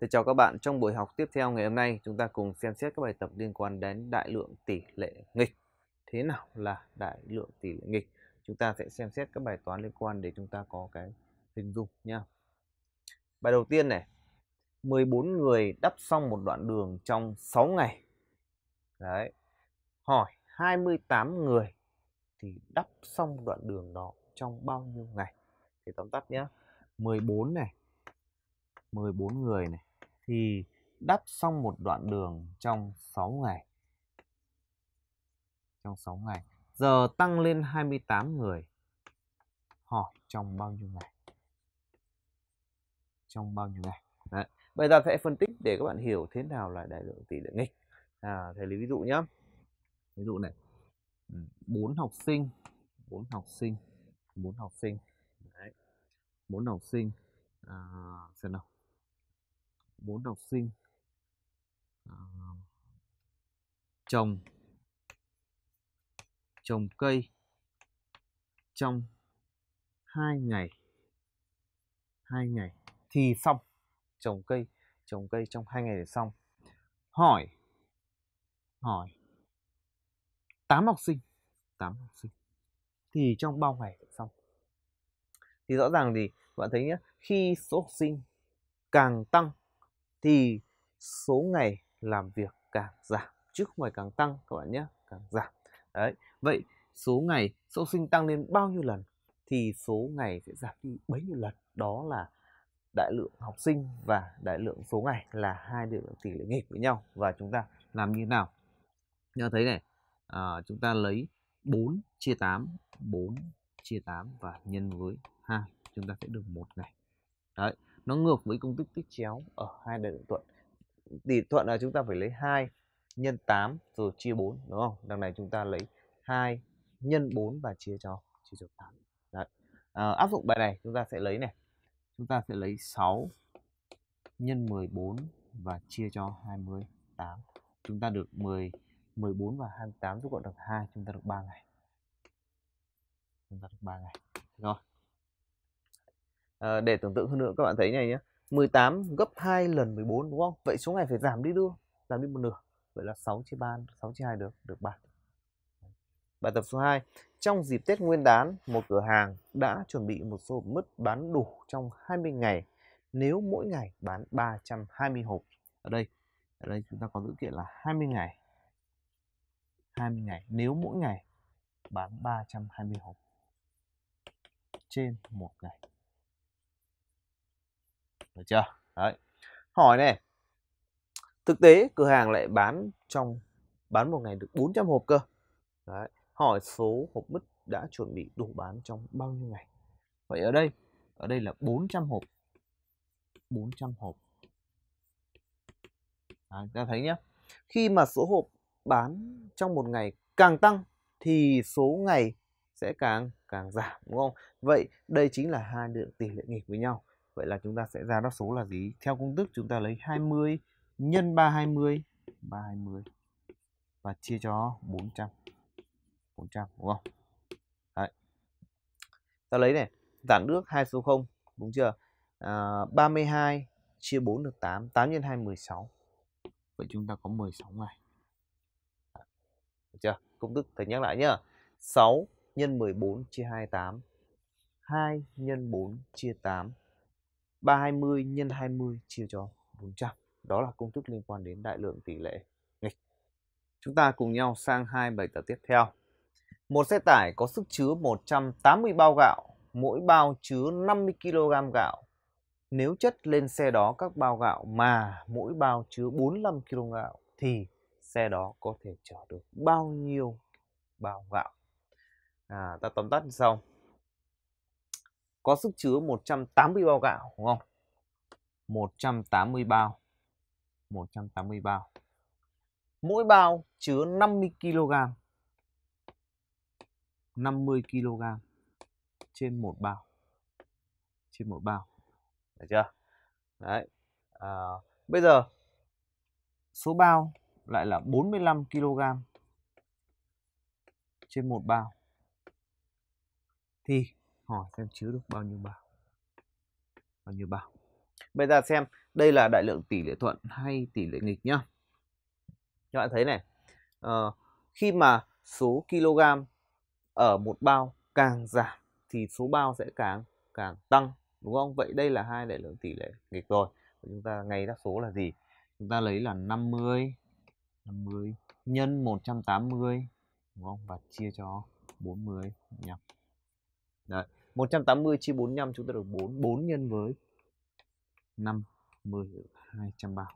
Thầy chào các bạn, trong buổi học tiếp theo ngày hôm nay chúng ta cùng xem xét các bài tập liên quan đến đại lượng tỷ lệ nghịch. Thế nào là đại lượng tỷ lệ nghịch? Chúng ta sẽ xem xét các bài toán liên quan để chúng ta có cái hình dung nha. Bài đầu tiên này, 14 người đắp xong một đoạn đường trong 6 ngày. Đấy. Hỏi 28 người thì đắp xong đoạn đường đó trong bao nhiêu ngày? Thì tóm tắt nhé. 14 này 14 người này thì đắp xong một đoạn đường trong 6 ngày. Trong 6 ngày. Giờ tăng lên 28 người. họ trong bao nhiêu ngày? Trong bao nhiêu ngày? Đấy. Bây giờ sẽ phân tích để các bạn hiểu thế nào là đại lượng tỷ lệ nghịch. À, thầy lấy ví dụ nhé. Ví dụ này. 4 ừ, học sinh. 4 học sinh. 4 học sinh. Đấy. 4 học sinh. À, xem nào bốn học sinh à, trồng trồng cây trong hai ngày hai ngày thì xong trồng cây trồng cây trong hai ngày để xong hỏi hỏi tám học sinh tám học sinh thì trong bao ngày để xong thì rõ ràng thì bạn thấy nhé khi số học sinh càng tăng thì số ngày làm việc càng giảm chứ không phải càng tăng các bạn nhé càng giảm đấy vậy số ngày số sinh tăng lên bao nhiêu lần thì số ngày sẽ giảm đi bấy nhiêu lần đó là đại lượng học sinh và đại lượng số ngày là hai đại lượng tỷ lệ nghịch với nhau và chúng ta làm như thế nào nhớ thấy này à, chúng ta lấy 4 chia 8 4 chia 8 và nhân với 2 chúng ta sẽ được một ngày đấy nó ngược với công thức tích chéo ở hai đại thuận tỷ thuận là chúng ta phải lấy 2 nhân 8 rồi chia 4 đúng không đằng này chúng ta lấy 2 nhân 4 và chia cho chia cho 8 Đấy. À, áp dụng bài này chúng ta sẽ lấy này chúng ta sẽ lấy 6 nhân 14 và chia cho 28 chúng ta được 10 14 và 28 giúp gọn được 2 chúng ta được 3 ngày chúng ta được 3 ngày rồi à, để tưởng tượng hơn nữa các bạn thấy này nhé 18 gấp 2 lần 14 đúng không vậy số này phải giảm đi đúng giảm đi một nửa vậy là 6 chia 3 6 chia 2 được được 3 bài tập số 2 trong dịp Tết Nguyên đán một cửa hàng đã chuẩn bị một số hộp mứt bán đủ trong 20 ngày nếu mỗi ngày bán 320 hộp ở đây ở đây chúng ta có dữ kiện là 20 ngày 20 ngày nếu mỗi ngày bán 320 hộp trên một ngày được chưa đấy hỏi này thực tế cửa hàng lại bán trong bán một ngày được 400 hộp cơ đấy. hỏi số hộp mứt đã chuẩn bị đủ bán trong bao nhiêu ngày vậy ở đây ở đây là 400 hộp 400 hộp đấy, ta thấy nhé khi mà số hộp bán trong một ngày càng tăng thì số ngày sẽ càng càng giảm đúng không vậy đây chính là hai lượng tỷ lệ nghịch với nhau Vậy là chúng ta sẽ ra đáp số là gì? Theo công thức chúng ta lấy 20 nhân 320 320 và chia cho 400 400 đúng không? Đấy. Ta lấy này, giản nước hai số 0 đúng chưa? À, 32 chia 4 được 8, 8 nhân 2 16. Vậy chúng ta có 16 ngày. Được chưa? Công thức thầy nhắc lại nhá. 6 nhân 14 chia 28. 2 nhân 4 chia 8 320 nhân 20 chia cho 400. Đó là công thức liên quan đến đại lượng tỷ lệ nghịch. Chúng ta cùng nhau sang hai bài tập tiếp theo. Một xe tải có sức chứa 180 bao gạo, mỗi bao chứa 50 kg gạo. Nếu chất lên xe đó các bao gạo mà mỗi bao chứa 45 kg gạo thì xe đó có thể chở được bao nhiêu bao gạo. À, ta tóm tắt xong có sức chứa 180 bao gạo đúng không? 180 bao. 180 bao. Mỗi bao chứa 50 kg. 50 kg trên một bao. Trên một bao. Được chưa? Đấy. À, bây giờ số bao lại là 45 kg trên một bao. Thì hỏi xem chứa được bao nhiêu bao bao nhiêu bao bây giờ xem đây là đại lượng tỷ lệ thuận hay tỷ lệ nghịch nhá các bạn thấy này uh, khi mà số kg ở một bao càng giảm thì số bao sẽ càng càng tăng đúng không vậy đây là hai đại lượng tỷ lệ nghịch rồi chúng ta ngay ra số là gì chúng ta lấy là 50 50 nhân 180 đúng không và chia cho 40 nhầm Đấy. 180 chia 45 chúng ta được 4 4 nhân với 5 10 200 bao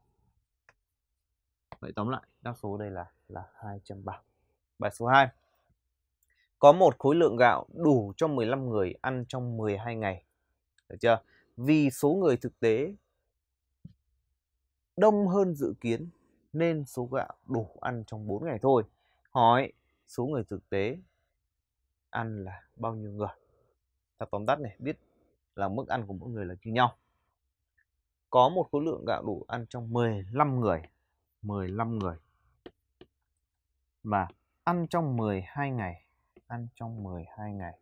Vậy tóm lại đáp số đây là là 200 bao Bài số 2 Có một khối lượng gạo đủ cho 15 người ăn trong 12 ngày Được chưa? Vì số người thực tế đông hơn dự kiến nên số gạo đủ ăn trong 4 ngày thôi. Hỏi số người thực tế ăn là bao nhiêu người? ta tóm tắt này biết là mức ăn của mỗi người là như nhau có một khối lượng gạo đủ ăn cho 15 người 15 người mà ăn trong 12 ngày ăn trong 12 ngày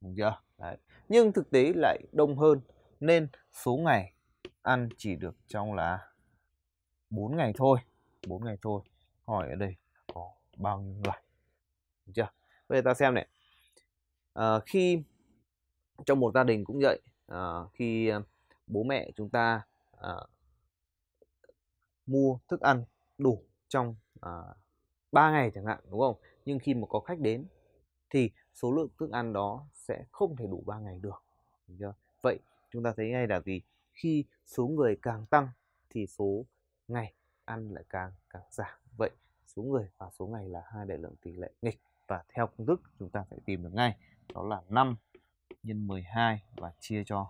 đúng chưa Đấy. nhưng thực tế lại đông hơn nên số ngày ăn chỉ được trong là 4 ngày thôi 4 ngày thôi hỏi ở đây có bao nhiêu người đúng chưa bây giờ ta xem này à, khi trong một gia đình cũng vậy à, khi ờ, bố mẹ chúng ta à, mua thức ăn đủ trong à, 3 ngày chẳng hạn đúng không nhưng khi mà có khách đến thì số lượng thức ăn đó sẽ không thể đủ 3 ngày được chưa? vậy chúng ta thấy ngay là gì? khi số người càng tăng thì số ngày ăn lại càng càng giảm vậy số người và số ngày là hai đại lượng tỷ lệ nghịch và theo công thức chúng ta phải tìm được ngay đó là 5 nhân 12 và chia cho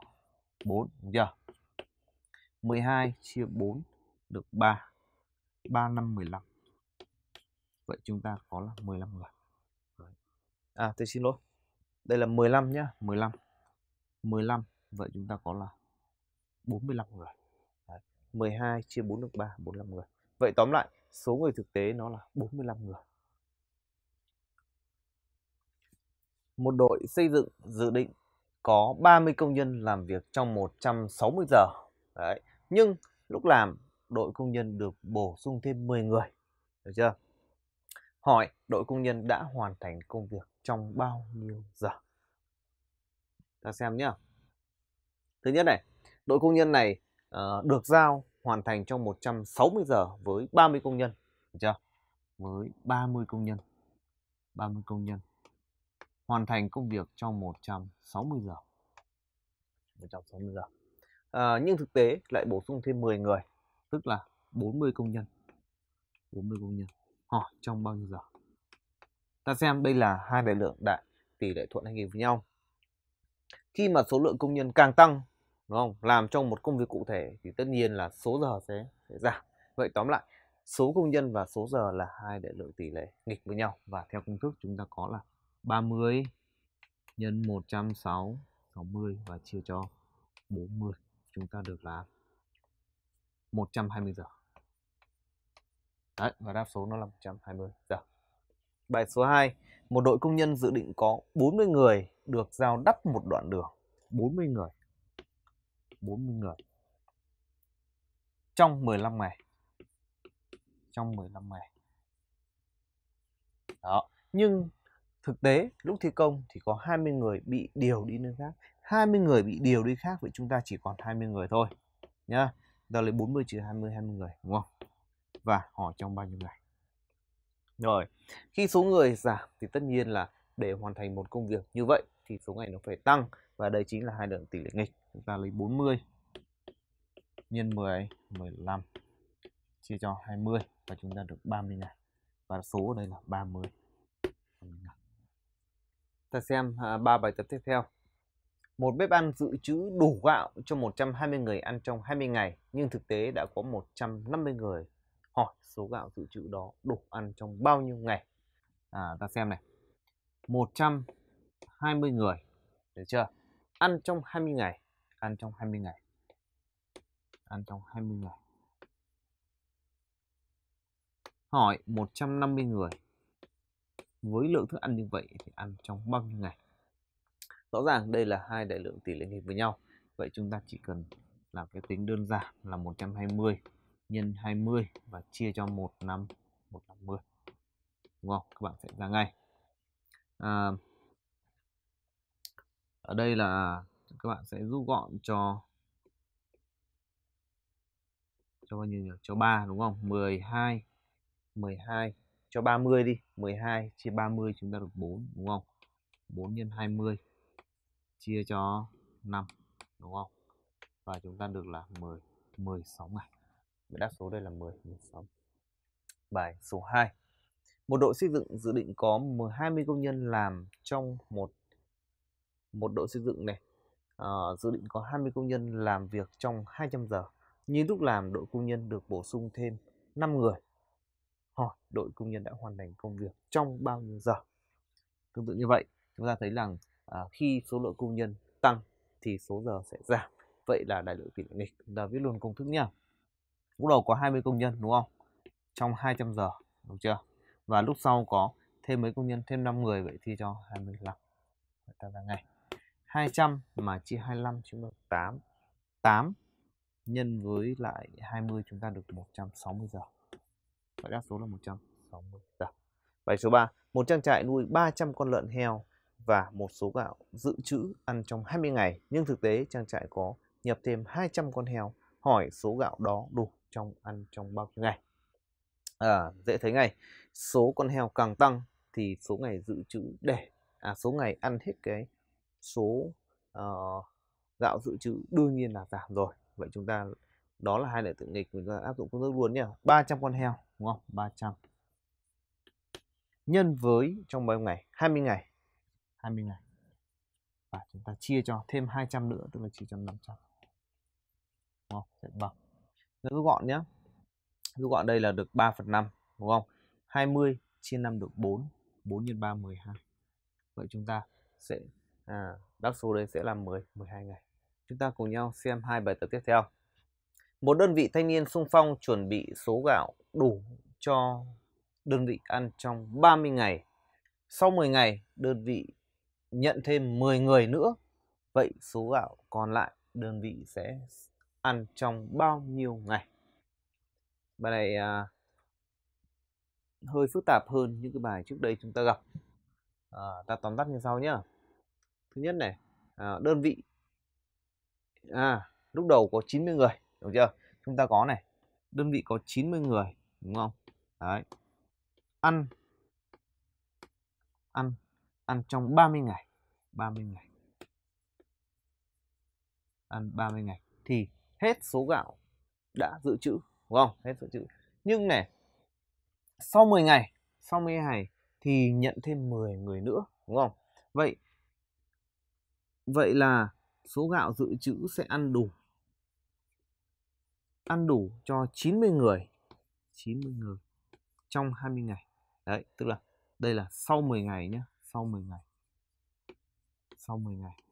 4 đúng chưa 12 chia 4 được 3 3 năm 15 Vậy chúng ta có là 15 người À tôi xin lỗi Đây là 15 nhá 15 15 Vậy chúng ta có là 45 người Đấy. 12 chia 4 được 3 45 người Vậy tóm lại số người thực tế nó là 45 người một đội xây dựng dự định có 30 công nhân làm việc trong 160 giờ. Đấy. Nhưng lúc làm đội công nhân được bổ sung thêm 10 người. Được chưa? Hỏi đội công nhân đã hoàn thành công việc trong bao nhiêu giờ? Ta xem nhá. Thứ nhất này, đội công nhân này uh, được giao hoàn thành trong 160 giờ với 30 công nhân. Được chưa? Với 30 công nhân. 30 công nhân hoàn thành công việc trong 160 giờ 160 giờ à, nhưng thực tế lại bổ sung thêm 10 người tức là 40 công nhân 40 công nhân hỏi trong bao nhiêu giờ ta xem đây là hai đại lượng đại tỷ lệ thuận hay nghịch với nhau khi mà số lượng công nhân càng tăng đúng không làm trong một công việc cụ thể thì tất nhiên là số giờ sẽ, sẽ giảm vậy tóm lại số công nhân và số giờ là hai đại lượng tỷ lệ nghịch với nhau và theo công thức chúng ta có là 30 nhân 160 60 và chia cho 40 chúng ta được là 120 giờ. Đấy, và đáp số nó là 120 giờ. Bài số 2, một đội công nhân dự định có 40 người được giao đắp một đoạn đường. 40 người. 40 người. Trong 15 ngày. Trong 15 ngày. Đó, nhưng thực tế lúc thi công thì có 20 người bị điều đi nơi khác 20 người bị điều đi khác vậy chúng ta chỉ còn 20 người thôi nhá ta lấy 40 trừ 20 20 người đúng không và hỏi trong bao nhiêu ngày rồi khi số người giảm thì tất nhiên là để hoàn thành một công việc như vậy thì số ngày nó phải tăng và đây chính là hai đường tỷ lệ nghịch chúng ta lấy 40 nhân 10 15 chia cho 20 và chúng ta được 30 ngày và số ở đây là 30 ta xem à, ba bài tập tiếp theo. Một bếp ăn dự trữ đủ gạo cho 120 người ăn trong 20 ngày, nhưng thực tế đã có 150 người hỏi số gạo dự trữ đó đủ ăn trong bao nhiêu ngày. À, ta xem này. 120 người, được chưa? Ăn trong 20 ngày, ăn trong 20 ngày. Ăn trong 20 ngày. Hỏi 150 người với lượng thức ăn như vậy thì ăn trong bao nhiêu ngày rõ ràng đây là hai đại lượng tỷ lệ nghịch với nhau vậy chúng ta chỉ cần làm cái tính đơn giản là 120 nhân 20 và chia cho 1 năm 150 đúng không các bạn sẽ ra ngay à, ở đây là các bạn sẽ rút gọn cho cho bao nhiêu nhỉ? cho 3 đúng không 12 12 cho 30 đi 12 chia 30 chúng ta được 4 đúng không 4 nhân 20 chia cho 5 đúng không và chúng ta được là 10 16 ngày Vậy đáp số đây là 10 16 bài số 2 một đội xây dựng dự định có 20 công nhân làm trong một một đội xây dựng này à, dự định có 20 công nhân làm việc trong 200 giờ nhưng lúc làm đội công nhân được bổ sung thêm 5 người hỏi đội công nhân đã hoàn thành công việc trong bao nhiêu giờ tương tự như vậy chúng ta thấy rằng à, khi số lượng công nhân tăng thì số giờ sẽ giảm vậy là đại lượng tỷ lệ nghịch chúng ta viết luôn công thức nhá lúc đầu có 20 công nhân đúng không trong 200 giờ đúng chưa và lúc sau có thêm mấy công nhân thêm 5 người vậy thì cho 25 vậy ta ra ngay 200 mà chia 25 chúng ta được 8 8 nhân với lại 20 chúng ta được 160 giờ và đáp dạ. số là 160 giờ. Bài số 3, một trang trại nuôi 300 con lợn heo và một số gạo dự trữ ăn trong 20 ngày, nhưng thực tế trang trại có nhập thêm 200 con heo, hỏi số gạo đó đủ trong ăn trong bao nhiêu ngày. À, dễ thấy ngay, số con heo càng tăng thì số ngày dự trữ để à số ngày ăn hết cái số uh, gạo dự trữ đương nhiên là giảm rồi. Vậy chúng ta đó là hai lệ tự nghịch mình áp dụng công thức luôn nhé. 300 con heo đúng không 300 nhân với trong bao nhiêu ngày 20 ngày 20 ngày và chúng ta chia cho thêm 200 nữa tức là chỉ cho 500 đúng không sẽ bằng rút gọn nhé rút gọn đây là được 3 phần 5 đúng không 20 chia 5 được 4 4 x 3 12 vậy chúng ta sẽ à, đáp số đây sẽ là 10 12 ngày chúng ta cùng nhau xem hai bài tập tiếp theo một đơn vị thanh niên sung phong chuẩn bị số gạo đủ cho đơn vị ăn trong 30 ngày. Sau 10 ngày, đơn vị nhận thêm 10 người nữa. Vậy số gạo còn lại đơn vị sẽ ăn trong bao nhiêu ngày? Bài này à, hơi phức tạp hơn những cái bài trước đây chúng ta gặp. À, ta tóm tắt như sau nhé. Thứ nhất này, à, đơn vị à, lúc đầu có 90 người được chưa? Chúng ta có này, đơn vị có 90 người, đúng không? Đấy. Ăn ăn ăn trong 30 ngày, 30 ngày. Ăn 30 ngày thì hết số gạo đã dự trữ, đúng không? Hết dự trữ. Nhưng này, sau 10 ngày, sau 10 ngày thì nhận thêm 10 người nữa, đúng không? Vậy vậy là số gạo dự trữ sẽ ăn đủ ăn đủ cho 90 người 90 người trong 20 ngày đấy tức là đây là sau 10 ngày nhé sau 10 ngày sau 10 ngày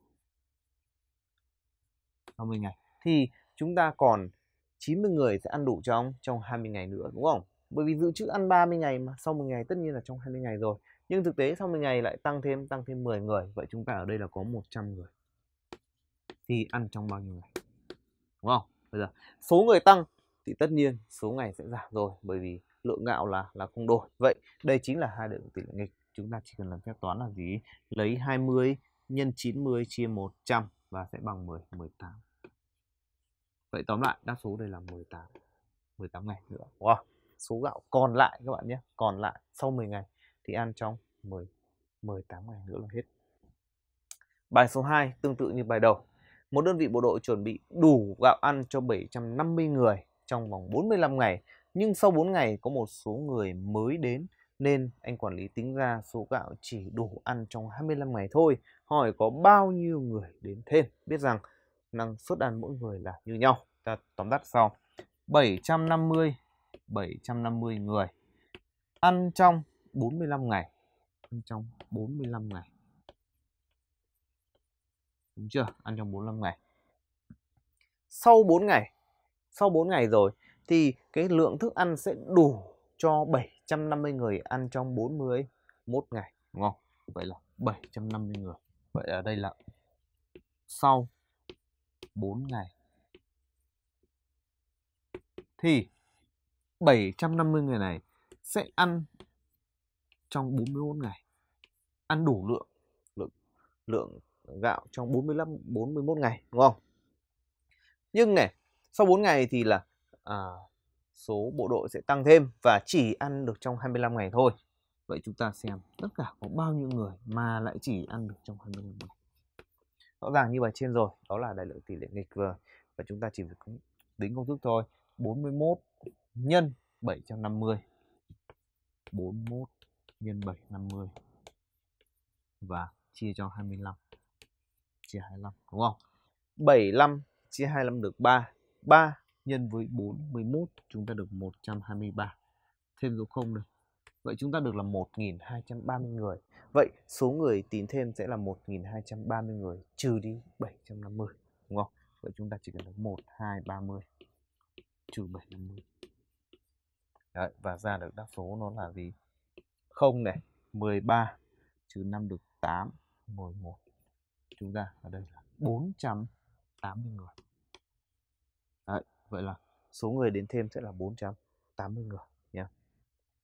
sau 10 ngày thì chúng ta còn 90 người sẽ ăn đủ trong trong 20 ngày nữa đúng không bởi vì dự trữ ăn 30 ngày mà sau 10 ngày tất nhiên là trong 20 ngày rồi nhưng thực tế sau 10 ngày lại tăng thêm tăng thêm 10 người vậy chúng ta ở đây là có 100 người thì ăn trong bao nhiêu ngày đúng không bây giờ số người tăng thì tất nhiên số ngày sẽ giảm rồi bởi vì lượng gạo là là không đổi vậy đây chính là hai đường tỷ lệ nghịch chúng ta chỉ cần làm phép toán là gì lấy 20 nhân 90 chia 100 và sẽ bằng 10 18 vậy tóm lại đáp số đây là 18 18 ngày nữa wow. số gạo còn lại các bạn nhé còn lại sau 10 ngày thì ăn trong 10 18 ngày nữa là hết bài số 2 tương tự như bài đầu một đơn vị bộ đội chuẩn bị đủ gạo ăn cho 750 người trong vòng 45 ngày. Nhưng sau 4 ngày có một số người mới đến nên anh quản lý tính ra số gạo chỉ đủ ăn trong 25 ngày thôi. Hỏi có bao nhiêu người đến thêm? Biết rằng năng suất ăn mỗi người là như nhau. Ta tóm tắt sau. 750 750 người ăn trong 45 ngày. Ăn trong 45 ngày. Đúng chưa? Ăn trong 45 ngày. Sau 4 ngày, sau 4 ngày rồi thì cái lượng thức ăn sẽ đủ cho 750 người ăn trong 41 ngày, đúng không? Vậy là 750 người. Vậy ở đây là sau 4 ngày thì 750 người này sẽ ăn trong 41 ngày ăn đủ lượng lượng lượng gạo trong 45 41 ngày đúng không? Nhưng này, sau 4 ngày thì là à, số bộ đội sẽ tăng thêm và chỉ ăn được trong 25 ngày thôi. Vậy chúng ta xem tất cả có bao nhiêu người mà lại chỉ ăn được trong 25 ngày. Rõ ràng như bài trên rồi, đó là đại lượng tỷ lệ nghịch vừa và chúng ta chỉ việc tính công thức thôi. 41 nhân 750. 41 nhân 750 và chia cho 25 chia 25 đúng không? 75 chia 25 được 3. 3 nhân với 41 chúng ta được 123. Thêm dấu không đây. Vậy chúng ta được là 1.230 người. Vậy số người tín thêm sẽ là 1.230 người trừ đi 750 đúng không? Vậy chúng ta chỉ cần được 1, 2, 30 trừ 750. Đấy, và ra được đáp số nó là gì? 0 này, 13 trừ 5 được 8, 11 chúng ta ở đây là 480 người Đấy, vậy là số người đến thêm sẽ là 480 người nhé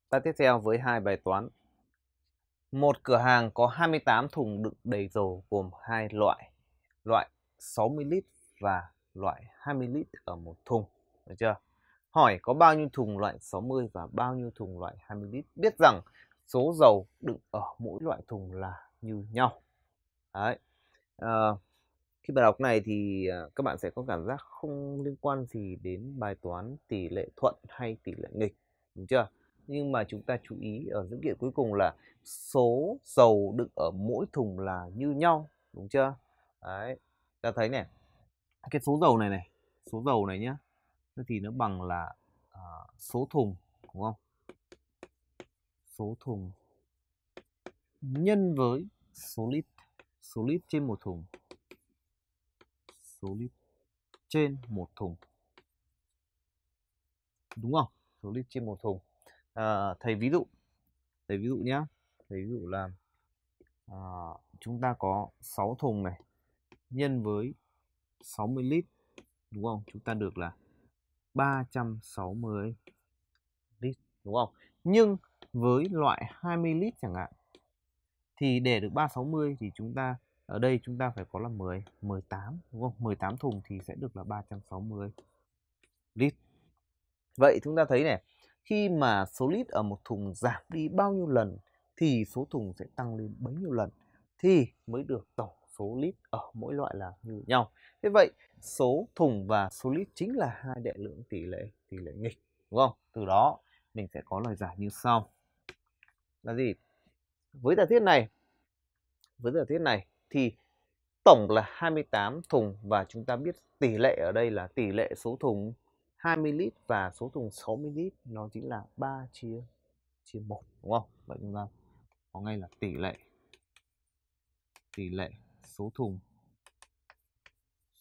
ta tiếp theo với hai bài toán một cửa hàng có 28 thùng đựng đầy dầu gồm hai loại loại 60 lít và loại 20 lít ở một thùng được chưa hỏi có bao nhiêu thùng loại 60 và bao nhiêu thùng loại 20 lít biết rằng số dầu đựng ở mỗi loại thùng là như nhau đấy Ờ, khi bài đọc này thì à, các bạn sẽ có cảm giác không liên quan gì đến bài toán tỷ lệ thuận hay tỷ lệ nghịch đúng chưa nhưng mà chúng ta chú ý ở dữ kiện cuối cùng là số dầu đựng ở mỗi thùng là như nhau đúng chưa đấy ta thấy này cái số dầu này này số dầu này nhá thì nó bằng là à, số thùng đúng không số thùng nhân với số lít số lít trên một thùng số lít trên một thùng đúng không số lít trên một thùng à, thầy ví dụ thầy ví dụ nhé thầy ví dụ là à, chúng ta có 6 thùng này nhân với 60 lít đúng không chúng ta được là 360 lít đúng không nhưng với loại 20 lít chẳng hạn thì để được 360 thì chúng ta ở đây chúng ta phải có là 10 18 đúng không 18 thùng thì sẽ được là 360 lít vậy chúng ta thấy này khi mà số lít ở một thùng giảm đi bao nhiêu lần thì số thùng sẽ tăng lên bấy nhiêu lần thì mới được tổng số lít ở mỗi loại là như nhau. Thế vậy số thùng và số lít chính là hai đại lượng tỷ lệ tỷ lệ nghịch đúng không? Từ đó mình sẽ có lời giải như sau. Là gì? với giả thiết này với giả thiết này thì tổng là 28 thùng và chúng ta biết tỷ lệ ở đây là tỷ lệ số thùng 20 lít và số thùng 60 lít nó chính là 3 chia chia 1 đúng không? Vậy chúng ta có ngay là tỷ lệ tỷ lệ số thùng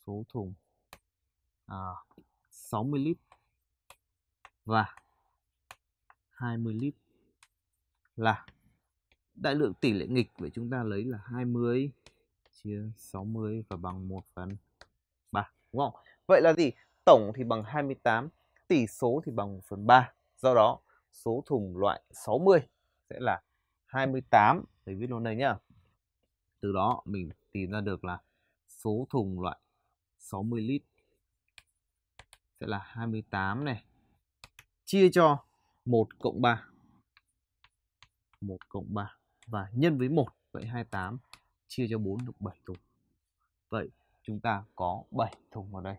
số thùng à, 60 lít và 20 lít là đại lượng tỷ lệ nghịch vậy chúng ta lấy là 20 chia 60 và bằng 1 phần 3 đúng không? Vậy là gì? Tổng thì bằng 28, tỷ số thì bằng 1 phần 3. Do đó số thùng loại 60 sẽ là 28 thầy viết luôn đây nhá. Từ đó mình tìm ra được là số thùng loại 60 lít sẽ là 28 này chia cho 1 cộng 3 1 cộng 3 và nhân với 1 vậy 28 chia cho 4 được 7 thùng vậy chúng ta có 7 thùng vào đây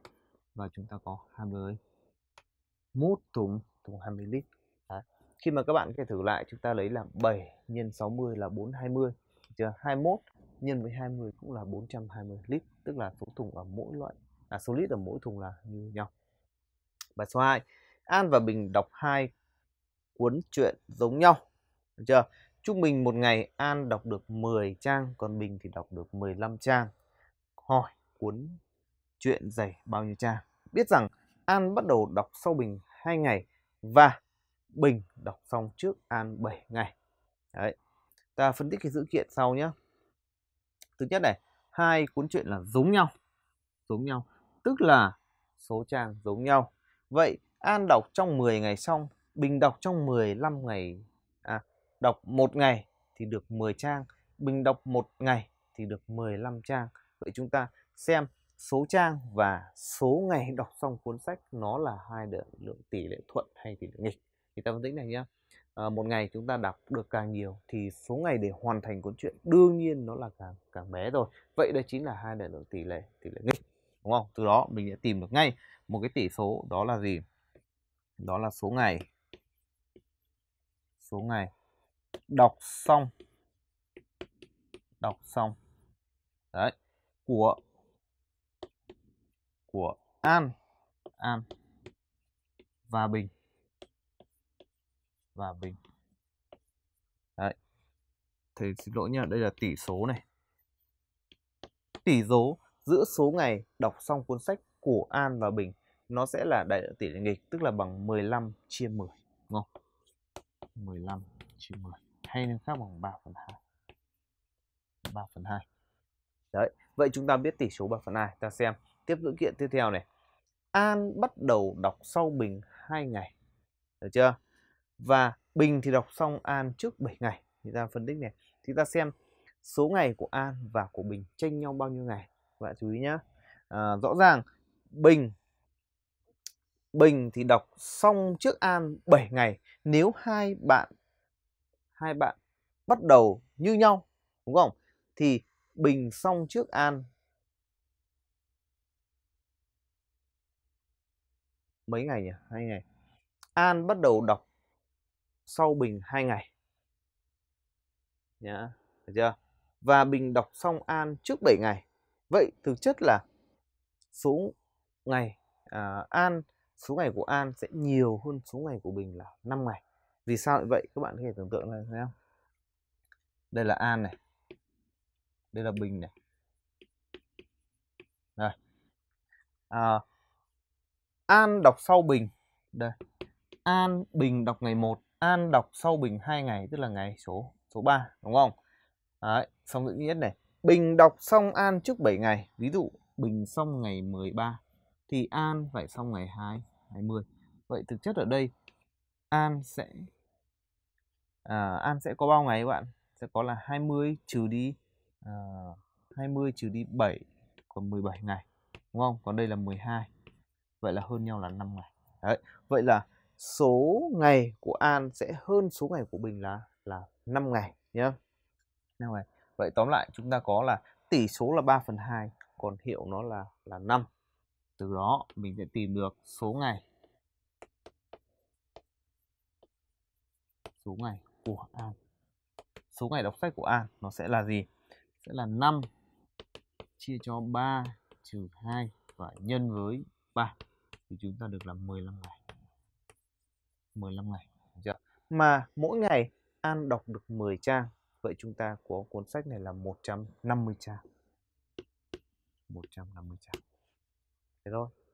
và chúng ta có 21 thùng thùng 20 lít Đấy. khi mà các bạn có thể thử lại chúng ta lấy là 7 nhân 60 là 420 chưa 21 nhân với 20 cũng là 420 lít tức là số thùng ở mỗi loại là số lít ở mỗi thùng là như nhau bài số 2 An và Bình đọc hai cuốn truyện giống nhau được chưa Chúc mình một ngày An đọc được 10 trang, còn bình thì đọc được 15 trang. Hỏi cuốn chuyện dày bao nhiêu trang? Biết rằng An bắt đầu đọc sau Bình 2 ngày và Bình đọc xong trước An 7 ngày. Đấy. Ta phân tích cái dữ kiện sau nhé. Thứ nhất này, hai cuốn truyện là giống nhau. Giống nhau, tức là số trang giống nhau. Vậy An đọc trong 10 ngày xong, Bình đọc trong 15 ngày đọc một ngày thì được 10 trang, Bình đọc một ngày thì được 15 trang. Vậy chúng ta xem số trang và số ngày đọc xong cuốn sách nó là hai lượng, lượng tỷ lệ thuận hay tỷ lệ nghịch. Thì ta phân tích này nhé. À, ờ, một ngày chúng ta đọc được càng nhiều thì số ngày để hoàn thành cuốn truyện đương nhiên nó là càng càng bé rồi. Vậy đây chính là hai đại lượng tỷ lệ tỷ lệ nghịch đúng không? Từ đó mình sẽ tìm được ngay một cái tỷ số đó là gì? Đó là số ngày. Số ngày đọc xong đọc xong đấy của của An An và Bình và Bình đấy thầy xin lỗi nha đây là tỷ số này tỷ số giữa số ngày đọc xong cuốn sách của An và Bình nó sẽ là đại tỷ lệ nghịch tức là bằng 15 chia 10 ngon? không 15 chia 10 hay nó khác bằng 3 phần 2 3 phần 2 đấy vậy chúng ta biết tỷ số 3 phần 2 ta xem tiếp dữ kiện tiếp theo này An bắt đầu đọc sau Bình 2 ngày được chưa và Bình thì đọc xong An trước 7 ngày thì ta phân tích này thì ta xem số ngày của An và của Bình tranh nhau bao nhiêu ngày các bạn chú ý nhé à, rõ ràng Bình Bình thì đọc xong trước An 7 ngày nếu hai bạn hai bạn bắt đầu như nhau đúng không thì bình xong trước an mấy ngày nhỉ hai ngày an bắt đầu đọc sau bình hai ngày nhá được chưa và bình đọc xong an trước 7 ngày vậy thực chất là số ngày à, an số ngày của an sẽ nhiều hơn số ngày của bình là 5 ngày vì sao lại vậy các bạn có thể tưởng tượng này thấy không đây là an này đây là bình này rồi à, an đọc sau bình đây an bình đọc ngày 1 an đọc sau bình 2 ngày tức là ngày số số 3 đúng không Đấy, xong tự nhiên này bình đọc xong an trước 7 ngày ví dụ bình xong ngày 13 thì an phải xong ngày 2 20 vậy thực chất ở đây an sẽ à, ờ, An sẽ có bao ngày các bạn sẽ có là 20 trừ đi à, ờ, 20 trừ đi 7 còn 17 ngày đúng không còn đây là 12 vậy là hơn nhau là 5 ngày đấy vậy là số ngày của An sẽ hơn số ngày của Bình là là 5 ngày nhé 5 ngày vậy tóm lại chúng ta có là tỷ số là 3 phần 2 còn hiệu nó là là 5 từ đó mình sẽ tìm được số ngày số ngày của An số ngày đọc sách của An nó sẽ là gì sẽ là 5 chia cho 3 trừ 2 và nhân với 3 thì chúng ta được là 15 ngày 15 ngày chưa? mà mỗi ngày An đọc được 10 trang vậy chúng ta có cuốn sách này là 150 trang 150 trang thế thôi